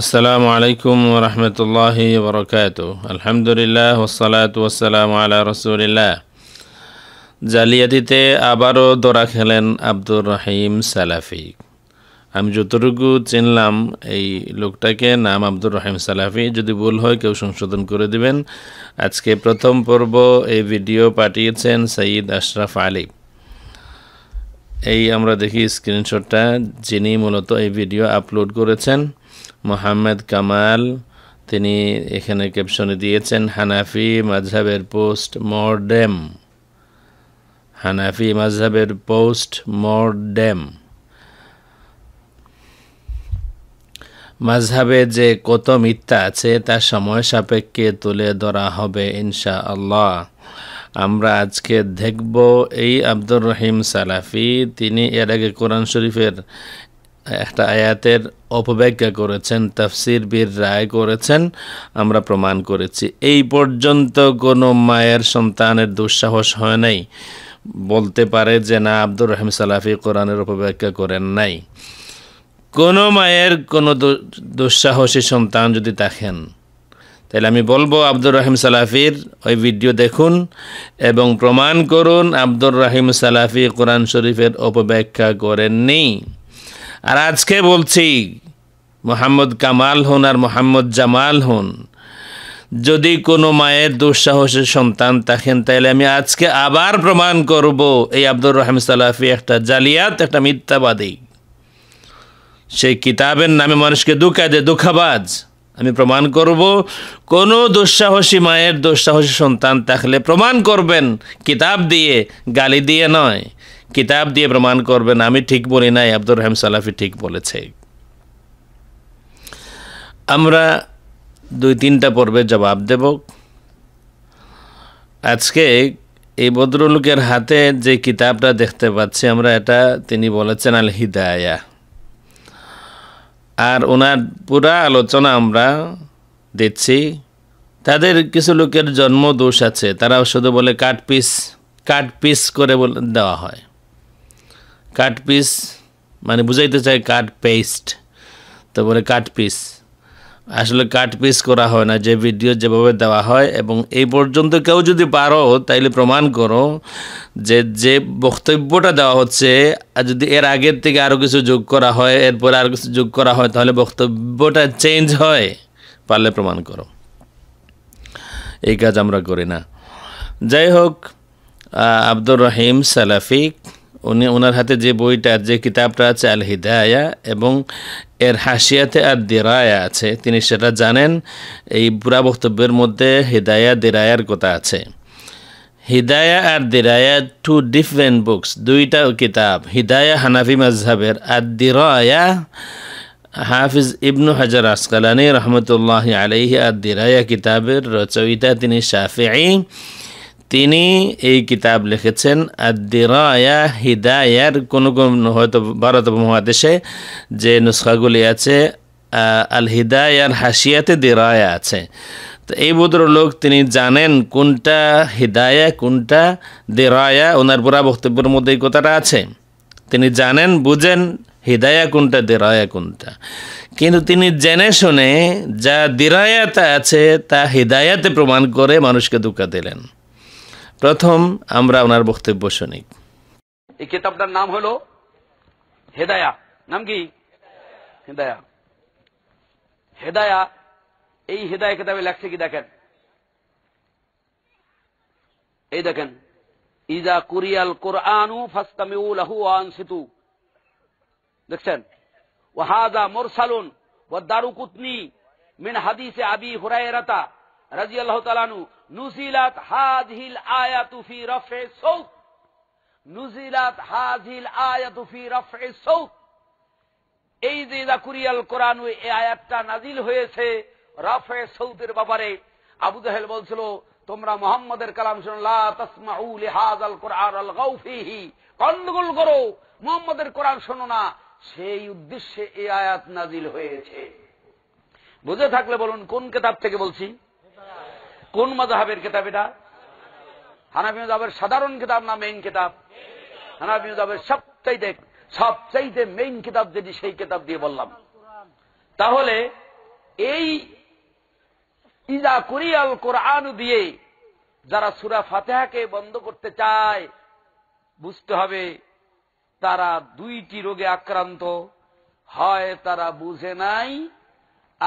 আসসালামু আলাইকুম রহমতুল্লাহ বরকাত আলহামদুলিল্লাহ ওসালাত ওসালাম আলা রসুলিল্লাহ জালিয়াতিতে আবারও দোরা খেলেন আব্দুর রহিম সালাফি আমি যতটুকু চিনলাম এই লোকটাকে নাম আব্দুর রহিম সালাফি যদি ভুল হয় কেউ সংশোধন করে দিবেন আজকে প্রথম পর্ব এই ভিডিও পাঠিয়েছেন সঈদ আশরাফ আলী এই আমরা দেখি স্ক্রিনশটটা যিনি মূলত এই ভিডিও আপলোড করেছেন মোহাম্মদ কামাল তিনি এখানে ক্যাপশনে দিয়েছেন হানাফি মাঝহাবের পোস্ট মর্ডেম হানাফি মাঝহাবের পোস্ট মর্ডেম মাঝহাবে যে কত মিথ্যা আছে তা সময় সাপেক্ষে তুলে ধরা হবে ইনশা আল্লাহ আমরা আজকে দেখব এই আব্দুর রহিম সালাফি তিনি এর আগে কোরআন শরীফের একটা আয়াতের অপব্যাখ্যা করেছেন তাফসির বীর রায় করেছেন আমরা প্রমাণ করেছি এই পর্যন্ত কোনো মায়ের সন্তানের দুঃসাহস হয় নাই বলতে পারে যে না আব্দুর রহিম সালাফি কোরআনের অপব্যাখ্যা করেন নাই কোনো মায়ের কোনো দুঃসাহসী সন্তান যদি থাকেন তাহলে আমি বলবো আব্দুর রাহিম সালাফির ওই ভিডিও দেখুন এবং প্রমাণ করুন আব্দুর রাহিম সালাফি কোরআন শরীফের অপব্যাখ্যা করেননি আর আজকে বলছি মোহাম্মদ কামাল হন আর মোহাম্মদ জামাল হন যদি কোনো মায়ের দুঃসাহসের সন্তান থাকেন তাহলে আমি আজকে আবার প্রমাণ করব এই আব্দুর রহিম সালাফি একটা জালিয়াত একটা মিথ্যাবাদী সেই কিতাবের নামে মানুষকে দুকা দে দুঃখাবাজ আমি প্রমাণ করব কোনো দুঃসাহসী মায়ের দুঃসাহসী সন্তান থাকলে প্রমাণ করবেন কিতাব দিয়ে গালি দিয়ে নয় কিতাব দিয়ে প্রমাণ করবেন আমি ঠিক বলি নাই আব্দুর রহম সালাফি ঠিক বলেছে আমরা দুই তিনটা পর্বে জবাব দেব আজকে এই ভদ্রলোকের হাতে যে কিতাবটা দেখতে পাচ্ছি আমরা এটা তিনি বলেছেন আল হিদায়া আর ওনার পুরা আলোচনা আমরা দিচ্ছি তাদের কিছু লোকের জন্মদোষ আছে তারা শুধু বলে কাঠ পিস কাঠ পিস করে বলে দেওয়া হয় কাট পিস মানে বুঝাইতে চাই কাট পেস্ট তারপরে কাট পিস আসলে কাট পিস করা হয় না যে ভিডিও যেভাবে দেওয়া হয় এবং এই পর্যন্ত কেউ যদি পারো তাইলে প্রমাণ করো যে যে বক্তব্যটা দেওয়া হচ্ছে আর যদি এর আগের থেকে আরও কিছু যোগ করা হয় এরপরে আরও কিছু যোগ করা হয় তাহলে বক্তব্যটা চেঞ্জ হয় পারলে প্রমাণ করো এই কাজ আমরা করি না যাই হোক আব্দুর রহিম সালাফিক উনি ওনার হাতে যে বইটা যে কিতাবটা আছে আল হিদায়া এবং এর হাসিয়াতে আর দেরায়া আছে তিনি সেটা জানেন এই পুরা বক্তব্যের মধ্যে হিদায়া দেরায়ার কথা আছে হিদায়া আর দেরায়া টু ডিফারেন্ট বুকস দুইটা কিতাব হিদায়া হানাফি মাজহাবের আর দেরায়া হাফিজ ইবনু হাজার আসকালানি রহমতুল্লাহ আলহি আর দিরায়া কিতাবের রচয়িতা তিনি শাফিআ তিনি এই কিতাব লিখেছেন আদিরায়া হিদায়ার কোনো কোনো হয়তো ভারত মহাদেশে যে নুসখাগুলি আছে আল হিদায়ার হাসিয়াতে দিরায়া আছে তো এই ভদ্রলোক তিনি জানেন কোনটা হিদায়া কোনটা দেরায়া ওনার বুড়া বক্তব্যের মধ্যে এই কথাটা আছে তিনি জানেন বুঝেন হিদায়া কোনটা দেরায়া কোনটা কিন্তু তিনি জেনে শুনে যা দিরায়াতে আছে তা হিদায়াতে প্রমাণ করে মানুষকে ধোকা দিলেন প্রথম আমরা ওনার বক্তব্য শুনি এই কিতাবটার নাম হলো হেদায়া নাম কি হেদায়া হেদায়া এই হেদায়া কিতাবে লেখছে কি দেখেন এই দেখেন ইজা কুরিয়াল কোরআনু ফাস্তামিউ লাহু সেতু দেখছেন ওয়াহাদা মুরসালুন ওয়া দারুকুতনি মিন হাদিসে আবি হুরায়রাতা আল্লাহ তালানু নুজিলাত হাজিল আয়াতুফি রফে সৌত নুজিলাত হাজিল আয়াতুফি রফে সৌত এই যে জাকুরিয়াল কোরআন এই আয়াতটা নাজিল হয়েছে রফে সৌতের ব্যাপারে আবু জাহেল বলছিল তোমরা মোহাম্মদের কালাম কন্ডগোল করো মোহাম্মদের কোরআন শোনো না সেই উদ্দেশ্যে এই আয়াত নাজিল হয়েছে বুঝে থাকলে বলুন কোন কেতাব থেকে বলছি কোন মজাহের কিতাব এটা হানাফি মজাহের সাধারণ কিতাব না মেইন কিতাব হানাফি মজাহের সবচাইতে সবচাইতে মেইন কিতাব যেটি সেই কিতাব দিয়ে বললাম তাহলে এই ইজা কুরিয়াল কোরআন দিয়ে যারা সুরা ফাতেহাকে বন্ধ করতে চায় বুঝতে হবে তারা দুইটি রোগে আক্রান্ত হয় তারা বুঝে নাই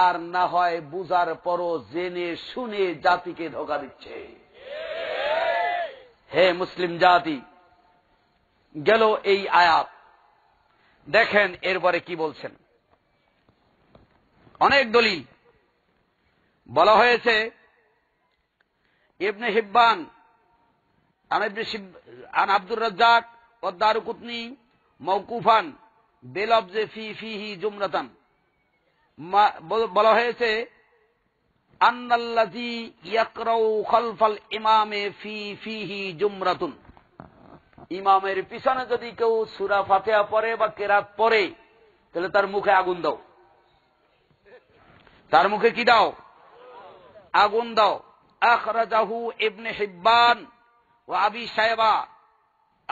আর না হয় বুজার পরও জেনে শুনে জাতিকে ধোকা দিচ্ছে হে মুসলিম জাতি গেল এই আয়াত দেখেন এরপরে কি বলছেন অনেক দলিল বলা হয়েছে ইবনে হিব্বান আন আব্দুর রাজ্জাক দারুকুতনি মৌকুফান বেলবজে ফি ফিহি জুমরাতান বলা হয়েছে ইমামে ফি ফিহি জুমরাতুন ইমামের পিছনে যদি কেউ সুরা ফাতেহা পরে বা কেরাত পরে তাহলে তার মুখে আগুন দাও তার মুখে কি দাও আগুন দাও আখরাজাহু ইবনে হিব্বান ও আবি সাহেবা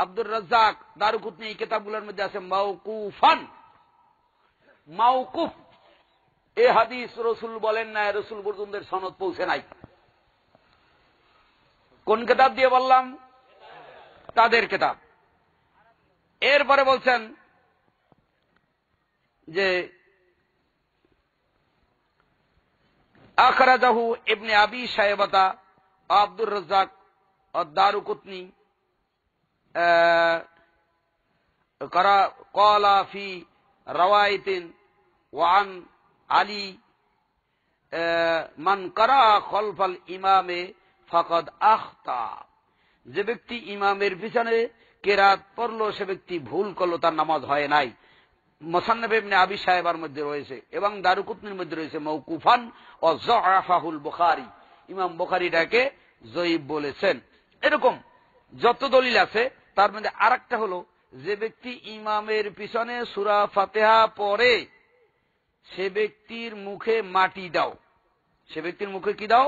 আব্দুর রাজ্জাক দারুকুতনি এই কেতাবগুলোর মধ্যে আছে মাউকুফান মাউকুফ এ হাদিস রসুল বলেন না রসুল পর্যন্তের সনদ পৌঁছে নাই কোন কেতাব দিয়ে বললাম তাদের কেতাব এরপরে বলছেন যে আখরাজাহু এমনি আবি সাহেবতা আব্দুর রাজ্জাক দারুকুতনি করা ফি রওয়ায়তিন ওয়ান আলী মান কারা খলফাল ইমামে ফকদ আখতা যে ব্যক্তি ইমামের পিছনে কেরাত পড়ল সে ব্যক্তি ভুল করলো তার নামাজ হয় নাই মোসান্নবেবনে আবি সাহেবার মধ্যে রয়েছে এবং দারুকুতনির মধ্যে রয়েছে মৌকুফান ও জাহুল বুখারি ইমাম বুখারিটাকে জয়ীব বলেছেন এরকম যত দলিল আছে তার মধ্যে আর হলো যে ব্যক্তি ইমামের পিছনে সুরা ফাতেহা পরে সে ব্যক্তির মুখে মাটি দাও সে ব্যক্তির মুখে কি দাও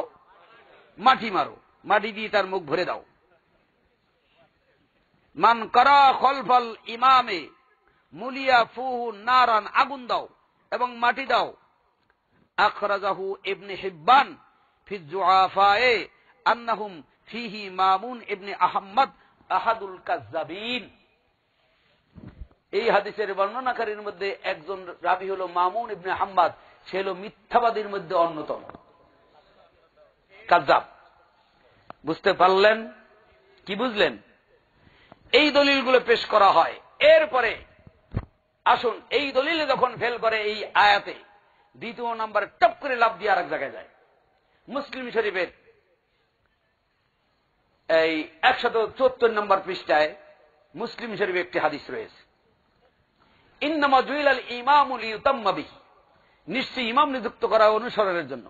মাটি মারো মাটি দিয়ে তার মুখ ভরে দাও মান করা খলফল ইমামে মুলিয়া ফুহু নারান আগুন দাও এবং মাটি দাও আখরাজাহু এবনে ইবনে হিব্বান ফিজুআফায়ে আন্নাহুম ফিহি মামুন এবনে আহম্মদ আহাদুল কাজাবিন এই হাদিসের বর্ণনাকারীর মধ্যে একজন রাবি হল মামুন ইবনে হাম্মাদ সে হল মিথ্যাবাদীর মধ্যে অন্যতম কাজাব বুঝতে পারলেন কি বুঝলেন এই দলিলগুলো পেশ করা হয় এরপরে আসুন এই দলিল যখন ফেল করে এই আয়াতে দ্বিতীয় নাম্বার টপ করে লাভ দিয়ে আর এক জায়গায় যায় মুসলিম শরীফের এই একশত চুয়াত্তর নম্বর পৃষ্ঠায় মুসলিম শরীফে একটি হাদিস রয়েছে ইন্নামা জুইল নিশ্চয় ইমাম নিযুক্ত করা অনুসরণের জন্য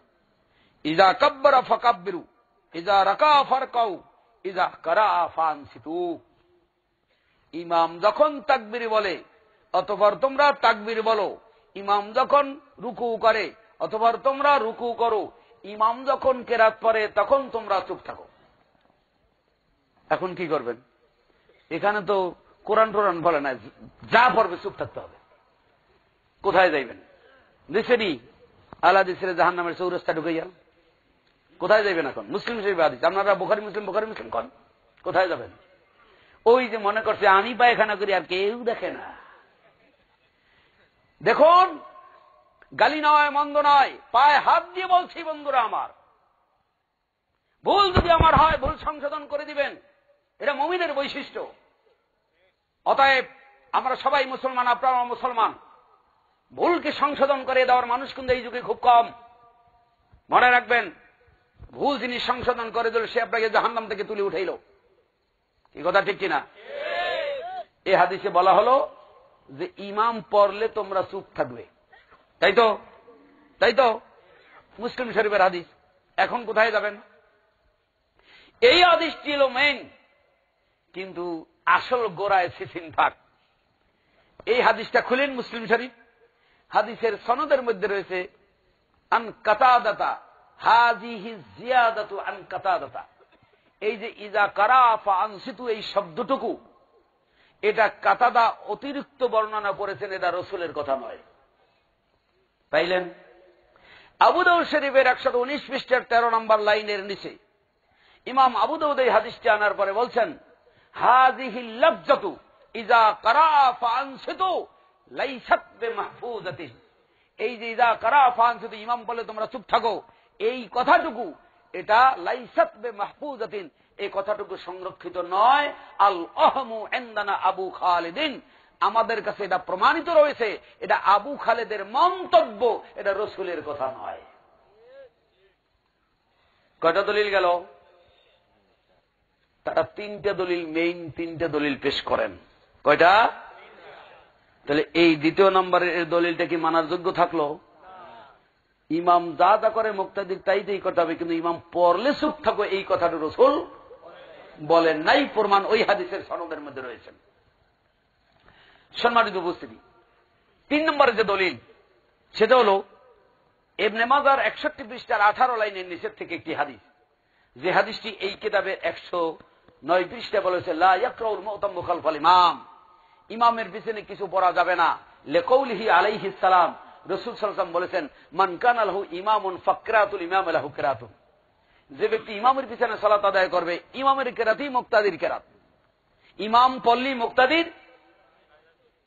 ইজা কাব্বারা ফাকাব্বিরু ইজা রাকা ইজা কারা ইমাম যখন তাকবির বলে অতপর তোমরা তাকবির বলো ইমাম যখন রুকু করে অথবা তোমরা রুকু করো ইমাম যখন কেরাত পরে তখন তোমরা চুপ থাকো এখন কি করবেন এখানে তো কোরআন টোরান বলে না যা পড়বে চুপ থাকতে হবে কোথায় যাইবেন দিছেনি আল্লাহ দিছে জাহান নামের চৌরাস্তা ঢুকাইয়া কোথায় যাইবেন এখন মুসলিম হিসেবে আদিস আপনারা বোখারি মুসলিম বোখারি মুসলিম কন কোথায় যাবেন ওই যে মনে করছে আমি পায়খানা করি আর কেউ দেখে না দেখুন গালি নয় মন্দ নয় পায়ে হাত দিয়ে বলছি বন্ধুরা আমার ভুল যদি আমার হয় ভুল সংশোধন করে দিবেন এটা মমিনের বৈশিষ্ট্য অতএব আমরা সবাই মুসলমান আপনারা মুসলমান ভুলকে সংশোধন করে দেওয়ার মানুষ কিন্তু এই যুগে খুব কম মনে রাখবেন ভুল যিনি সংশোধন করে দিল সে আপনাকে জাহান্নাম থেকে তুলে উঠাইল এই কথা ঠিক কিনা এ হাদিসে বলা হলো যে ইমাম পড়লে তোমরা চুপ থাকবে তাই তো তাই তো মুসলিম শরীফের হাদিস এখন কোথায় যাবেন এই আদেশটি ছিল মেন কিন্তু আসল গোড়ায় সিসিন থাক এই হাদিসটা খুলেন মুসলিম শরীফ হাদিসের সনদের মধ্যে রয়েছে আন কাতাদাতা হাজিহি জিয়াদাতু আন কাতাদাতা এই যে ইজা কারাফা আনসিতু এই শব্দটুকু এটা কাতাদা অতিরিক্ত বর্ণনা করেছেন এটা রসুলের কথা নয় পাইলেন আবুদৌ শরীফের একশো উনিশ পৃষ্ঠের তেরো নম্বর লাইনের নিচে ইমাম আবুদৌদ এই হাদিসটি আনার পরে বলছেন ইজা এই যে ইজা ইমাম বলে তোমরা চুপ থাকো এই কথাটুকু এটা এই কথাটুকু সংরক্ষিত নয় আল অহমু এন্দানা আবু খালেদিন আমাদের কাছে এটা প্রমাণিত রয়েছে এটা আবু খালেদের মন্তব্য এটা রসুলের কথা নয় কয়টা দলিল গেল তারা তিনটা দলিল মেইন তিনটা দলিল পেশ করেন কয়টা তাহলে এই দ্বিতীয় নম্বরের দলিলটা কি মানার যোগ্য থাকলো ইমাম যা যা করে মুক্তাদির তাই তাই করতে হবে কিন্তু ইমাম পড়লে সুখ থাকো এই কথাটা রসুল বলেন নাই প্রমাণ ওই হাদিসের সনদের মধ্যে রয়েছেন সম্মানিত উপস্থিতি তিন নম্বরে যে দলিল সেটা হল এমনে মাজার একষট্টি পৃষ্ঠার আঠারো লাইনের নিচের থেকে একটি হাদিস যে হাদিসটি এই কেতাবের একশো নয় বিশটা বলেছে ইমাম ইমামের পিছনে কিছু পড়া যাবে না লেকৌলিহি আলাইহি সালাম রসুল সালাম বলেছেন মানকান আলহু ইমামুন ফকরাতুল ইমাম আলহু কেরাতুন যে ব্যক্তি ইমামের পিছনে সালাত আদায় করবে ইমামের কেরাতি মুক্তাদির কেরাত ইমাম পল্লি মুক্তাদির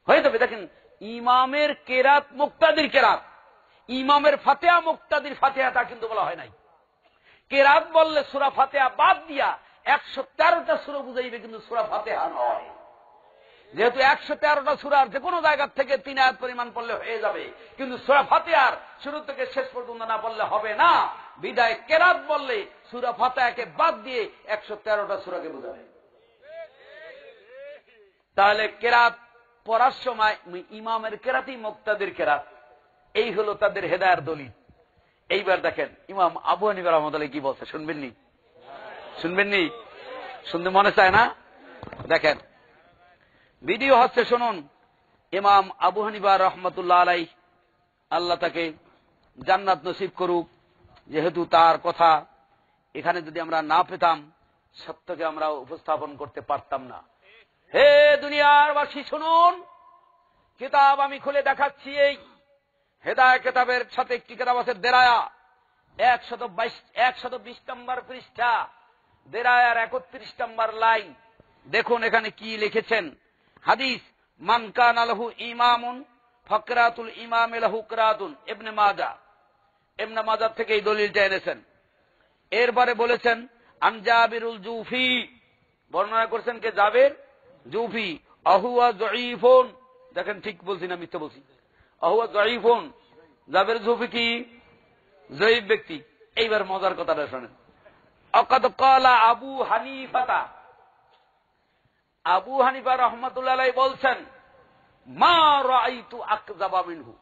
হয়ে যাবে দেখেন ইমামের কেরাত মুক্তাদির কেরাত ইমামের ফাতেহা মুক্তাদির ফাতেহা তা কিন্তু বলা হয় নাই কেরাত বললে সুরা ফাতেহা বাদ দিয়া একশো তেরোটা সুরা বুঝাইবে কিন্তু সুরা ফাতেহা নয় যেহেতু একশো তেরোটা সুরার যে কোনো জায়গার থেকে তিন আয়াত পরিমাণ পড়লে হয়ে যাবে কিন্তু সুরা ফাতেহার শুরু থেকে শেষ পর্যন্ত না পড়লে হবে না বিদায় কেরাত বললে সুরা ফাতেহাকে বাদ দিয়ে একশো তেরোটা সুরাকে বোঝাবে তাহলে কেরাত পড়ার সময় ইমামের কেরাতি মোক্তাদের কেরাত এই হলো তাদের হেদায়ার দলিল এইবার দেখেন ইমাম আবু হানিবা আলী কি বলছে শুনবেননি শুনবেননি শুনতে মনে চায় না দেখেন ভিডিও হচ্ছে শুনুন ইমাম আবু হানিবা রহমতুল্লাহ আলাই আল্লাহ তাকে জান্নাত নসিব করুক যেহেতু তার কথা এখানে যদি আমরা না পেতাম সত্যকে আমরা উপস্থাপন করতে পারতাম না হে দুনিয়ার বাসী শুনুন কিতাব আমি খুলে দেখাচ্ছি এই হেদায় কেতাবের সাথে একটি কেতাব আছে দেরায়া একশত বাইশ একশত বিশ নম্বর পৃষ্ঠা দেরায়ার একত্রিশ নম্বর লাইন দেখুন এখানে কি লিখেছেন হাদিস মানকান আলহু ইমামুন ফকরাতুল ইমাম এলাহু করাতুন এবনে মাজা এবনে মাজার থেকে এই দলিলটা এনেছেন এরপরে বলেছেন আনজাবিরুল জুফি বর্ণনা করছেন কে জাবের জুফি আহুয়া জয়ীফোন দেখেন ঠিক বলছি না মিথ্যা বলছি আহুয়া জয়ীফোন জাবের জুফি কি জয়ীব ব্যক্তি এইবার মজার কথাটা শোনেন অকদ কলা আবু হানিফাতা আবু হানিফা রহমতুল্লাহ বলছেন মা রাইতু আকজাবা মিনহু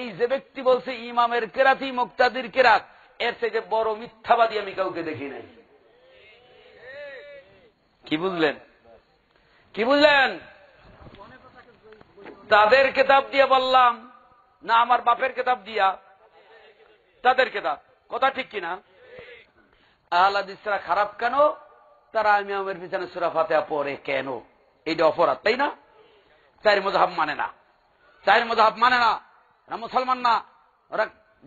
এই যে ব্যক্তি বলছে ইমামের কেরাতি মুক্তাদির কেরাত এর থেকে বড় মিথ্যাবাদী আমি কাউকে দেখি নাই কি বুঝলেন কি বুঝলেন তাদের কেতাব দিয়ে বললাম না আমার বাপের কেতাব দিয়া তাদের কেতাব কথা ঠিক কিনা আহলাদিসরা খারাপ কেন তারা আমি ইমামের পিছনে সুরা ফাতেহা পড়ে কেন এটা অপরাধ তাই না চায়ের মজাহাব মানে না চায়ের মজাহাব মানে না ওরা মুসলমান না ওরা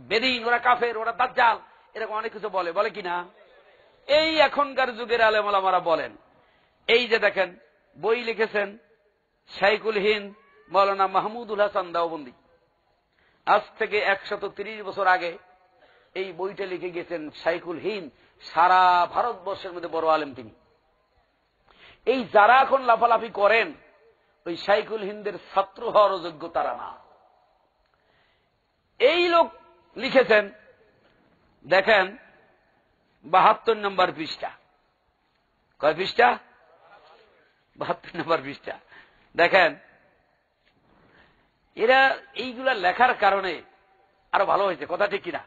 বেদিন ওরা কাফের ওরা দাজ্জাল এরকম অনেক কিছু বলে বলে কি না এই এখনকার যুগের আলেমারা বলেন এই যে দেখেন বই লিখেছেন শাইকুল হিন্দ মৌলানা মাহমুদুল হাসান দাওবন্দি আজ থেকে একশত বছর আগে এই বইটা লিখে গেছেন শাইকুল হিন্দ সারা ভারতবর্ষের মধ্যে বড় আলেম তিনি এই যারা এখন লাফালাফি করেন ওই সাইকুল হিন্দের ছাত্র হওয়ার যোগ্য তারা না এই লোক লিখেছেন দেখেন বাহাত্তর নম্বর পৃষ্ঠা কয় পৃষ্ঠা বাহাত্তর নম্বর পৃষ্ঠা দেখেন এরা এইগুলা লেখার কারণে আরো ভালো হয়েছে কথা ঠিক কিনা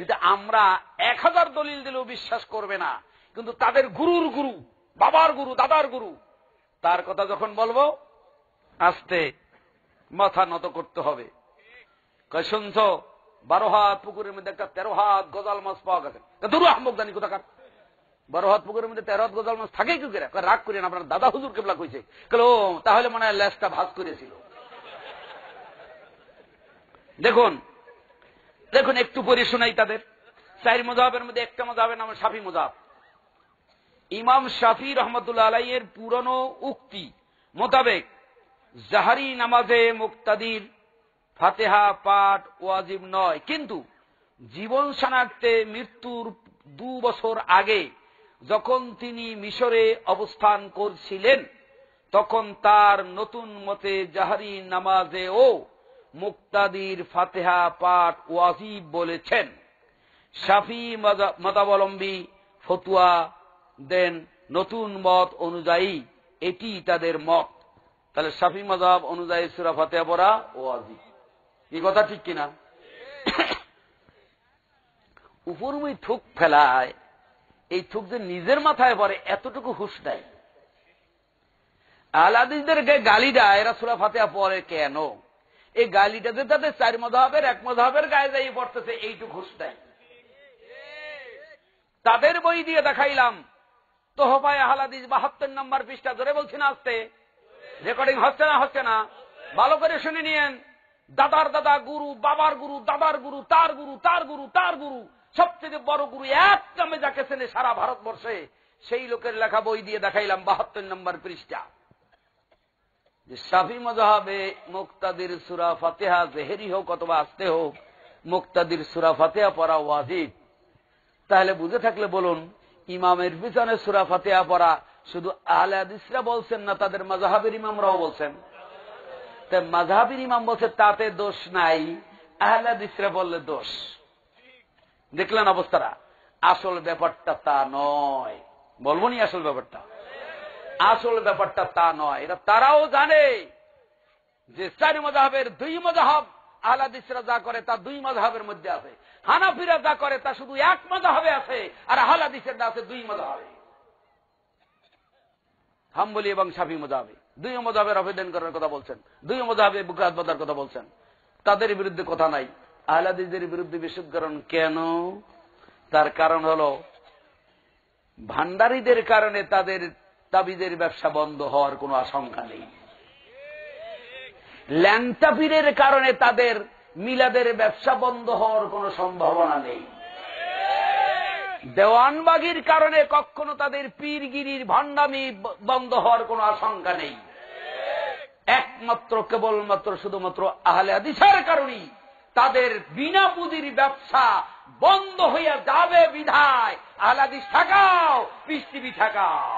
যদি আমরা এক হাজার দলিল দিলেও বিশ্বাস করবে না কিন্তু তাদের গুরুর গুরু বাবার গুরু দাদার গুরু তার কথা যখন বলবো আসতে মাথা নত করতে হবে শুনছ বারো হাত পুকুরের মধ্যে একটা তেরো হাত গজাল মাছ পাওয়া গেছে দুরু আহমক জানি কোথাকার বারো হাত পুকুরের মধ্যে তেরো হাত গজাল মাছ থাকে কি করে রাগ করেন আপনার দাদা হুজুর কেবলা কইছে কেলো তাহলে মনে হয় লেজটা ভাজ করেছিল দেখুন দেখুন একটু পরে শোনাই তাদের চার মজাহের মধ্যে একটা মজাহের নাম শাফি মোজাহ ইমাম শাফি রহমতুল্লা আলাইয়ের পুরনো উক্তি মোতাবেক জাহারি নামাজে মুক্তাদির ফাতেহা পাঠ ওয়াজিব নয় কিন্তু জীবন শনাক্তে মৃত্যুর দু বছর আগে যখন তিনি মিশরে অবস্থান করছিলেন তখন তার নতুন মতে জাহারি নামাজেও মুক্তাদির ফাতেহা পাঠ ওয়াজিব বলেছেন সাফি মতাবলম্বী ফতুয়া দেন নতুন মত অনুযায়ী এটি তাদের মত তাহলে সাফি মজাব অনুযায়ী সুরা ফাতেহা পড়া ওয়াজিব এই কথা ঠিক কিনা উপরমুই থুক ফেলায় এই থুক যে নিজের মাথায় পড়ে এতটুকু হুশ দেয় আলাদিদেরকে গালি দেয় এরা সুরা ফাতেহা পড়ে কেন এই গালিটা যে তাদের চার মধাবের এক মধাবের গায়ে যাই পড়তেছে এইটু ঘুষ দেয় তাদের বই দিয়ে দেখাইলাম তো হোপায় আহলাদিস বাহাত্তর নম্বর পৃষ্ঠা ধরে বলছি না আসতে রেকর্ডিং হচ্ছে না হচ্ছে না ভালো করে শুনে নিয়েন দাদার দাদা গুরু বাবার গুরু দাদার গুরু তার গুরু তার গুরু তার গুরু সবচেয়ে বড় গুরু এক নামে যাকে সারা ভারতবর্ষে সেই লোকের লেখা বই দিয়ে দেখাইলাম বাহাত্তর নম্বর পৃষ্ঠা যে সাফি মজাহাবে মুক্তাদির সুরা ফাতেহা জেহেরি হোক অথবা আসতে হোক মুক্তাদির সুরা ফাতেহা পড়া ওয়াজিব তাহলে বুঝে থাকলে বলুন ইমামের পিছনে সুরা ফাতেহা পড়া শুধু আহলে আদিসরা বলছেন না তাদের মজাহাবের ইমামরাও বলছেন তাই মাঝহাবির ইমাম বলছে তাতে দোষ নাই আহলে আদিসরা বললে দোষ দেখলেন অবস্থারা আসল ব্যাপারটা তা নয় বলবনি আসল ব্যাপারটা আসল ব্যাপারটা তা নয় এটা তারাও জানে যে চারি মজাহের দুই মজাহব আলাদিসরা যা করে তা দুই মজাহের মধ্যে আছে হানাফিরা যা করে তা শুধু এক মজাহে আছে আর আহলাদিসের আছে দুই মজাহে হাম্বলি এবং সাফি মজাহে দুই মজাহের আবেদন করার কথা বলছেন দুই মজাহে বুকাত বাদার কথা বলছেন তাদের বিরুদ্ধে কথা নাই আহলাদিসদের বিরুদ্ধে বিশুদ্ধকরণ কেন তার কারণ হল ভান্ডারীদের কারণে তাদের তাবিদের ব্যবসা বন্ধ হওয়ার কোনো আশঙ্কা নেই ল্যাংটা কারণে তাদের মিলাদের ব্যবসা বন্ধ হওয়ার কোনো সম্ভাবনা নেই দেওয়ানবাগির কারণে কখনো তাদের পীরগিরির ভণ্ডামি বন্ধ হওয়ার কোনো আশঙ্কা নেই একমাত্র কেবলমাত্র শুধুমাত্র আহলে আদিসার কারণেই তাদের বিনা পুঁজির ব্যবসা বন্ধ হইয়া যাবে বিধায় আহলে আদিস থাকাও পৃথিবী থাকাও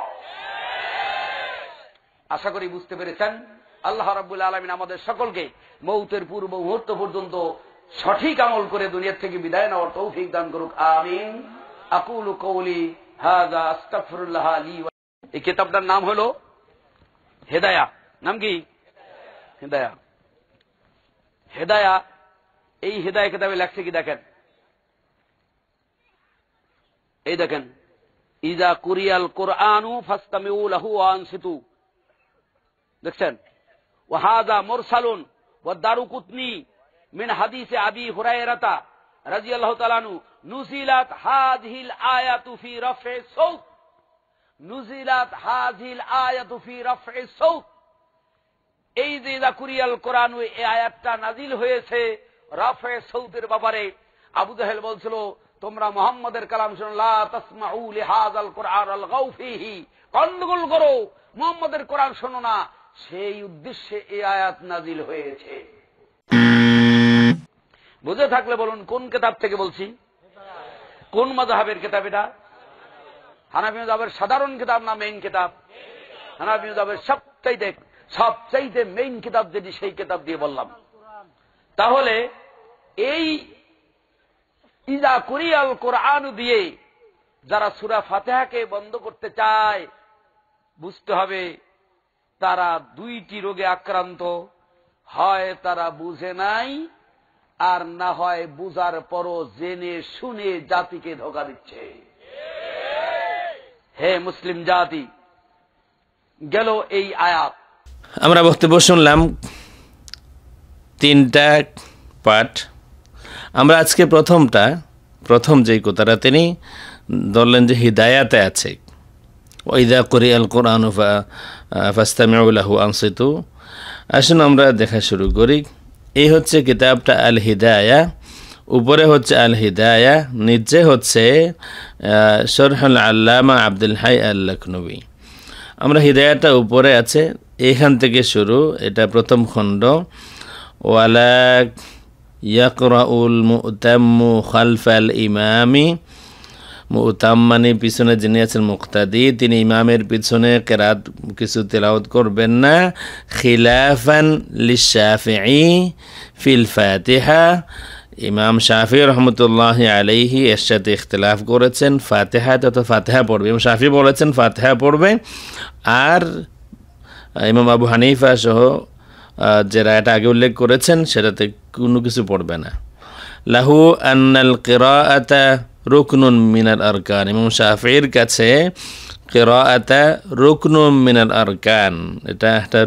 আশা করি বুঝতে পেরেছেন আল্লাহ রাবুল আলমিন আমাদের সকলকে মৌতের পূর্ব মুহূর্ত পর্যন্ত সঠিক আমল করে দুনিয়ার থেকে বিদায় নেওয়ার তৌফিক দান করুক আমিন আকুল কৌলি হাজা আস্তাফরুল্লাহ আলী এই কেতাবটার নাম হল হেদায়া নাম কি হেদায়া হেদায়া এই হেদায়া কেতাবে লেখছে কি দেখেন এই দেখেন ইজা কুরিয়াল কোরআনু ফাস্তামিউ লাহু আনসিতু দেখছেন ওয়াহাদা মোরসালুন ও দারুকুতনি মিন হাদিসে আবি রাতা রাজি আল্লাহ তালানু নুজিলাত হাযিহিল আয়া তুফি রফে সাউত নুজিলাত হাযিহিল আয়া তুফি রফে সাউত এই যে জাকুরিয়াল কোরআন এই আয়াতটা নাজিল হয়েছে রফে সৌদের ব্যাপারে আবু জাহেল বলছিল তোমরা মোহাম্মদের কালাম শুনলাহাজাল কোরআন গন্ডগোল করো মোহাম্মদের কোরআন শোনো না সেই উদ্দেশ্যে এ আয়াত নাজিল হয়েছে বুঝে থাকলে বলুন কোন কেতাব থেকে বলছি কোন মজাহাবের কেতাব এটা হানাফি মজাহের সাধারণ কেতাব না মেইন কেতাব হানাফি মজাহের সবচাইতে সবচাইতে মেইন কিতাব যেটি সেই কেতাব দিয়ে বললাম তাহলে এই ইজা কুরিয়াল কোরআন দিয়ে যারা সুরা ফাতেহাকে বন্ধ করতে চায় বুঝতে হবে তারা দুইটি রোগে আক্রান্ত হয় তারা বুঝে নাই আর না হয় বুঝার পরও জেনে শুনে জাতিকে ধোকা দিচ্ছে হে মুসলিম জাতি গেল এই আয়াত আমরা বক্তব্য শুনলাম তিনটা পাঠ আমরা আজকে প্রথমটা প্রথম যেই কথাটা তিনি ধরলেন যে হৃদায়াতে আছে ওইদা করি আল কোরআন ফাস্তামিউ লাহু আনসিতু আসুন আমরা দেখা শুরু করি এই হচ্ছে কিতাবটা আল হিদায়া উপরে হচ্ছে আল হিদায়া নিচে হচ্ছে শরহুল আল্লামা আব্দুল হাই আল লখনবী আমরা হিদায়াটা উপরে আছে এখান থেকে শুরু এটা প্রথম খণ্ড ওয়ালাক ইয়াকরাউল মুতাম্মু খালফাল ইমামি মুতাম মানে পিছনে যিনি আছেন মুক্তাদি তিনি ইমামের পিছনে কেরাত কিছু তেলাওত করবেন না খিলাফান লিসাফি ফিল ফাতেহা ইমাম শাফি রহমতুল্লাহ আলাইহি এর সাথে ইখতলাফ করেছেন ফাতেহা তত ফাতেহা পড়বে ইমাম শাফি বলেছেন ফাতেহা পড়বে আর ইমাম আবু হানিফা সহ যে রায়টা আগে উল্লেখ করেছেন সেটাতে কোনো কিছু পড়বে না লাহু আন্নাল আতা ركن من الأركان إمام شافعي قد কিরাআতা রুকনুম মিনাল আরকান এটা একটা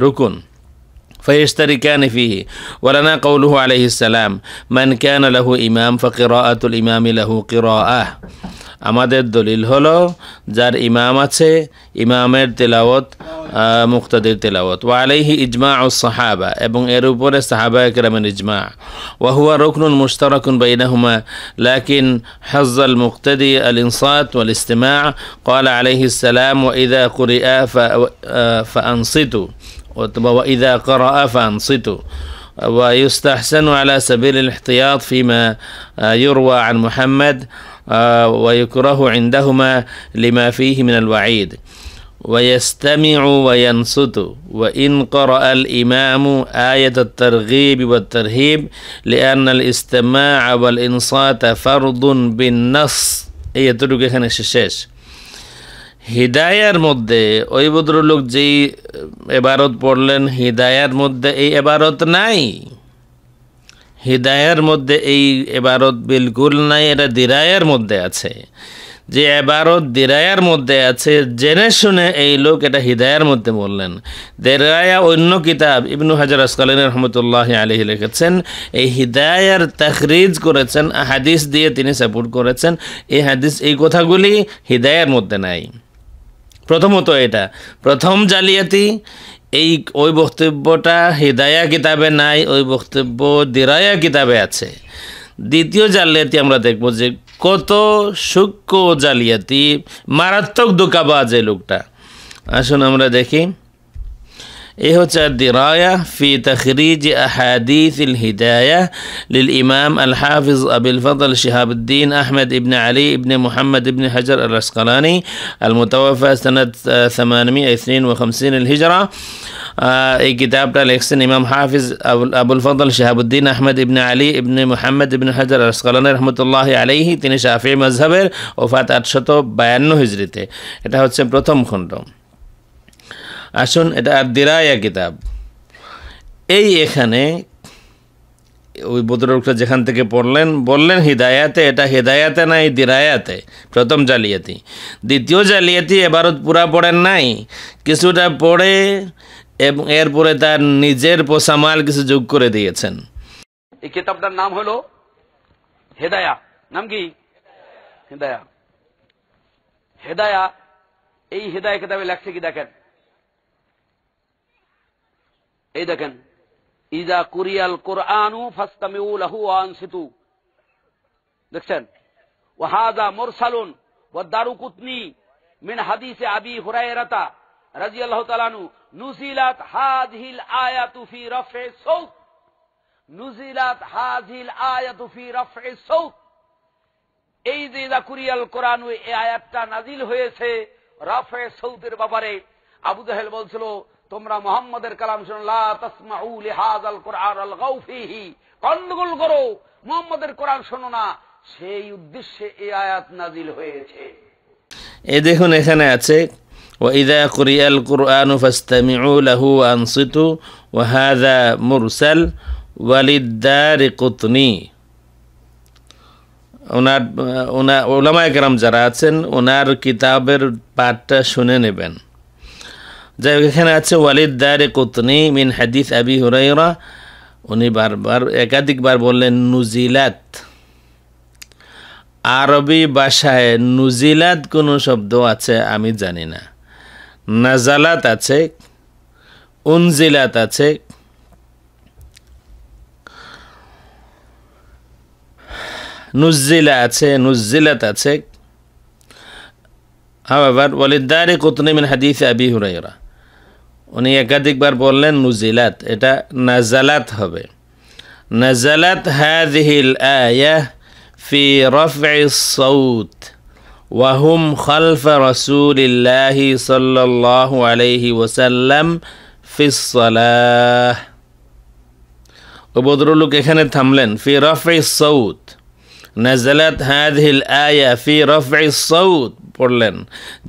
فيشتركان فيه ولنا قوله عليه السلام من كان له إمام فقراءة الإمام له قراءة أما دليل هلو جار ইমাম আছে ইমামের তেলাওয়াত মুক্তাদির তেলাওয়াত ওয়া আলাইহি الصحابة ابن সাহাবা এবং এর উপরে সাহাবা একরামের ইজমা ওয়াহুয়া রকনুল মুশতারাকুন বাইনাহুমা লাকিন হাজ্জাল মুক্তাদি আল ইনসাত ওয়াল ইস্তিমা قال عليه السلام وإذا قرئ فأنصتوا وإذا قرأ فأنصتوا ويستحسن على سبيل الاحتياط فيما يروى عن محمد آه، ويكره عندهما لما فيه من الوعيد ويستمع وينصت وإن قرأ الإمام آية الترغيب والترهيب لأن الاستماع والإنصات فرض بالنص هنا এখানে هداية হিদায়ার أي بدر لك جي এবারত بورلن هداية المدة أي এবারত ناي হৃদায়ের মধ্যে এই এবারত বিলকুল নাই এটা দিরায়ের মধ্যে আছে যে এবারত দিরায়ার মধ্যে আছে জেনে শুনে এই লোক এটা হৃদায়ার মধ্যে বললেন দেরায়া অন্য কিতাব ইবনু হাজার আসকালীন রহমতুল্লাহ আলহী লিখেছেন এই হৃদায়ার তাখরিজ করেছেন হাদিস দিয়ে তিনি সাপোর্ট করেছেন এই হাদিস এই কথাগুলি হৃদায়ার মধ্যে নাই প্রথমত এটা প্রথম জালিয়াতি এই ওই বক্তব্যটা হৃদায়া কিতাবে নাই ওই বক্তব্য দিরায়া কিতাবে আছে দ্বিতীয় জালিয়াতি আমরা দেখব যে কত সূক্ষ্ম জালিয়াতি মারাত্মক দোকাবা যে লোকটা আসুন আমরা দেখি إيه الدراية في تخريج أحاديث الهداية للإمام الحافظ أبي الفضل شهاب الدين أحمد بن علي بن محمد بن حجر الرسقلاني المتوفى سنة 852 الهجرة آه إيه كتاب لكسن إمام حافظ أبو الفضل شهاب الدين أحمد بن علي بن محمد بن حجر الرسقلاني رحمة الله عليه تني شافعي مذهبه وفات أتشطو بيانو هجرته هذا هو আসুন এটা আর দিরায়া কিতাব এই এখানে ওই বদরকটা যেখান থেকে পড়লেন বললেন হিদায়াতে এটা হৃদায়াতে নাই দিরায়াতে প্রথম জালিয়াতি দ্বিতীয় জালিয়াতি এবারও পুরা পড়েন নাই কিছুটা পড়ে এবং এরপরে তার নিজের পোসামাল কিছু যোগ করে দিয়েছেন এই কিতাবটার নাম হলো হেদায়া নাম কি হেদায়া হেদায়া এই হেদায়া কিতাবে লেখছে কি দেখেন এই দেখেন ইজা কুরিয়াল কোরআন ফাস্তামিউ লাহু আনসিতু দেখছেন ওয়াহাদা মুরসালুন ওয়া দারুকুতনি মিন হাদিসে আবি হুরাই রাতা রাজি আল্লাহ নুজিলাত হাজিল আয়াতু ফি রফে সাউত নুজিলাত হাজিল আয়াতু ফি রফে সাউত এই যে ইজা কুরিয়াল কোরআনু এই আয়াতটা নাজিল হয়েছে রফে সৌদের ব্যাপারে আবু জাহেল বলছিল তোমরা মোহাম্মদের কালাম শুনলাহি কন্ডগুল করো মোহাম্মদের কোরআন শোনো না সেই উদ্দেশ্যে এই আয়াত নাজিল হয়েছে এ দেখুন এখানে আছে ওলামায় গ্রাম যারা আছেন ওনার কিতাবের পাঠটা শুনে নেবেন যাই হোক এখানে আছে ওয়ালিদ দারে কুতনি মিন হাদিস আবি হুরাইরা উনি বারবার একাধিকবার বললেন নুজিলাত আরবি ভাষায় নুজিলাত কোনো শব্দ আছে আমি জানি না নাজালাত আছে উনজিলাত আছে নুজিলা আছে নুজিলাত আছে however وللدار قطن মিন হাদিস আবি হুরাইরা উনি একাধিকবার বললেন নুজিলাত এটা নাজালাত হবে নাজালাত হাযিহিল আয়াহ ফি সাউত ওয়া হুম খালফ রসুলিল্লাহি সাল্লাল্লাহু আলাইহি ওয়াসাল্লাম ফিসলাহ ও বদরুলুক এখানে থামলেন ফি রফে সাউত নাজালাত হাদিহিল আয়া ফি রফে সৌত পড়লেন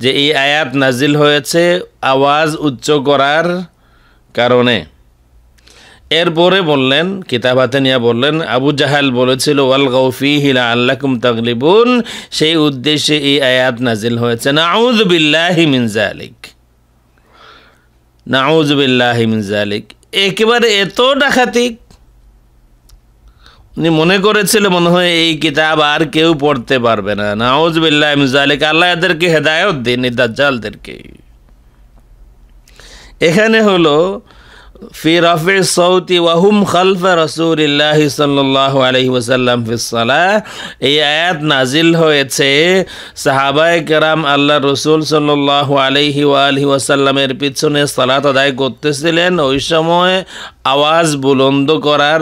যে এই আয়াত নাজিল হয়েছে আওয়াজ উচ্চ করার কারণে এরপরে বললেন কিতাব নিয়ে বললেন আবু জাহাল বলেছিল ওয়াল গৌফি হিলা আল্লাকুম তাগলিবুন সেই উদ্দেশ্যে এই আয়াত নাজিল হয়েছে নাউজ বিল্লাহি মিনজালিক নাউজ বিল্লাহি মিনজালিক একেবারে এত ডাকাতিক উনি মনে করেছিল মনে হয় এই কিতাব আর কেউ পড়তে পারবে না নাওজ বিল্লাহ মিজালিক আল্লাহ এদেরকে হেদায়ত দিন দাজ্জালদেরকে এখানে হলো ফি রফে সৌতি ওয়াহুম খালফা রসুলিল্লাহ সাল্লাহ আলহি ওসাল্লাম ফিসালাহ এই আয়াত নাজিল হয়েছে সাহাবায় কেরাম আল্লাহ রসুল সাল্লাহ আলহি আলহি ওয়াসাল্লামের পিছনে সালাত আদায় করতেছিলেন ওই সময় আওয়াজ বুলন্দ করার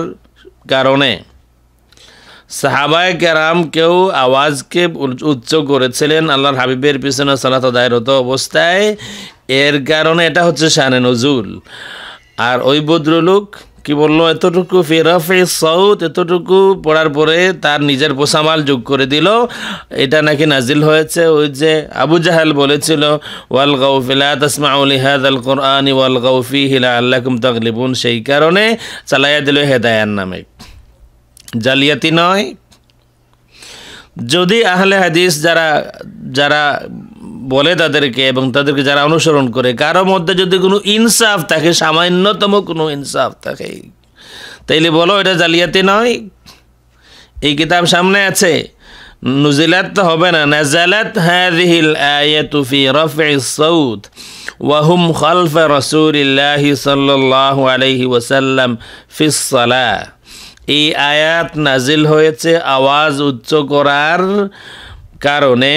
কারণে সাহাবায় কেরাম কেউ আওয়াজকে উচ্চ করেছিলেন আল্লাহর হাবিবের পিছনে সালাত আদায়ের অবস্থায় এর কারণে এটা হচ্ছে শানে নজুল আর ওই ভদ্রলোক কি বললো এতটুকু ফেরফে সৌদ এতটুকু পড়ার পরে তার নিজের পোসামাল যোগ করে দিল এটা নাকি নাজিল হয়েছে ওই যে আবু জাহাল বলেছিল ওয়াল গৌফিলা ইহাদ আল কোরআন ওয়াল গাউফি হিলা আল্লাহম তকলিবুন সেই কারণে চালাইয়া দিল হেদায়ার নামে জালিয়াতি নয় যদি আহলে হাদিস যারা যারা বলে তাদেরকে এবং তাদেরকে যারা অনুসরণ করে কারো মধ্যে যদি কোনো ইনসাফ থাকে সামান্যতম কোনো ইনসাফ থাকে তাইলে বলো এটা জালিয়াতি নয় এই কিতাব সামনে আছে নুজিলাত তো হবে না নাজালাত হাযিহিল আয়াতু ফি রাফ'ি সাউত ওয়া হুম খালফা রাসূলিল্লাহি সাল্লাল্লাহু আলাইহি ওয়াসাল্লাম ফিস সালাহ এই আয়াত নাজিল হয়েছে আওয়াজ উচ্চ করার কারণে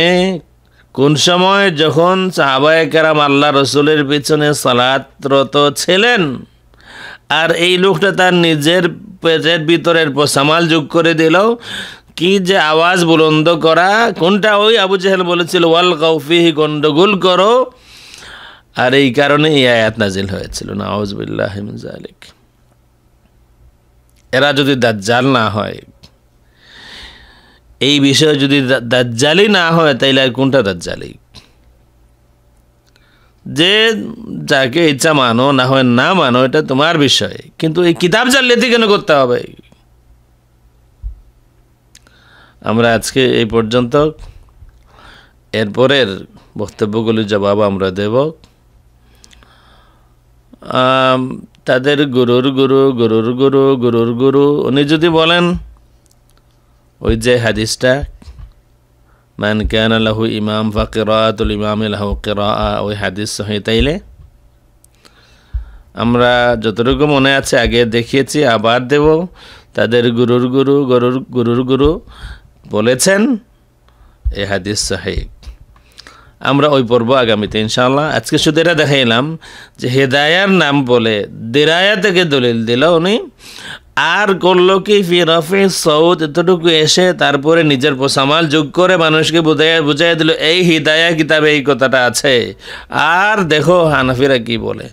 কোন সময় যখন সাহাবায় কারাম আল্লাহ রসুলের পিছনে সালাতরত ছিলেন আর এই লোকটা তার নিজের পেটের ভিতরের সামাল যোগ করে দিল কি যে আওয়াজ বুলন্দ করা কোনটা ওই আবু জাহেল বলেছিল ওয়াল কৌফি গন্ডগোল করো আর এই কারণে এই আয়াত নাজিল হয়েছিল না আউজবিল্লাহ আলিক এরা যদি দাজ্জাল না হয় এই বিষয়ে যদি দাজ্জালি না হয় তাইলে আর কোনটা দাজ্জালি যে যাকে ইচ্ছা মানো না হয় না মানো এটা তোমার বিষয় কিন্তু এই কিতাব জানলেতে কেন করতে হবে আমরা আজকে এই পর্যন্ত এরপরের বক্তব্যগুলির জবাব আমরা দেব তাদের গুরুর গুরু গুরুর গুরু গুরুর গুরু উনি যদি বলেন ওই যে হাদিসটা মান কেন লাহু ইমাম ফা ইমাম লাহু কেরা ওই হাদিস হয়ে তাইলে আমরা যতটুকু মনে আছে আগে দেখিয়েছি আবার দেব তাদের গুরুর গুরু গরুর গুরুর গুরু বলেছেন এ হাদিস সাহেব আমরা ওই পর্ব আগামীতে ইনশাল্লাহ আজকে শুধু এটা দেখাইলাম যে হেদায়ার নাম বলে দেরায়া থেকে দলিল দিল উনি আর করলো কি ফিরফে সৌদ এতটুকু এসে তারপরে নিজের পোসামাল যোগ করে মানুষকে বুঝাইয়া বুঝাইয়া দিল এই হৃদায়া কিতাবে এই কথাটা আছে আর দেখো হানাফিরা কি বলে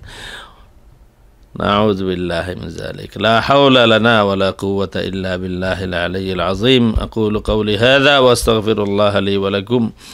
نعوذ بالله من ذلك لا حول لنا ولا قوة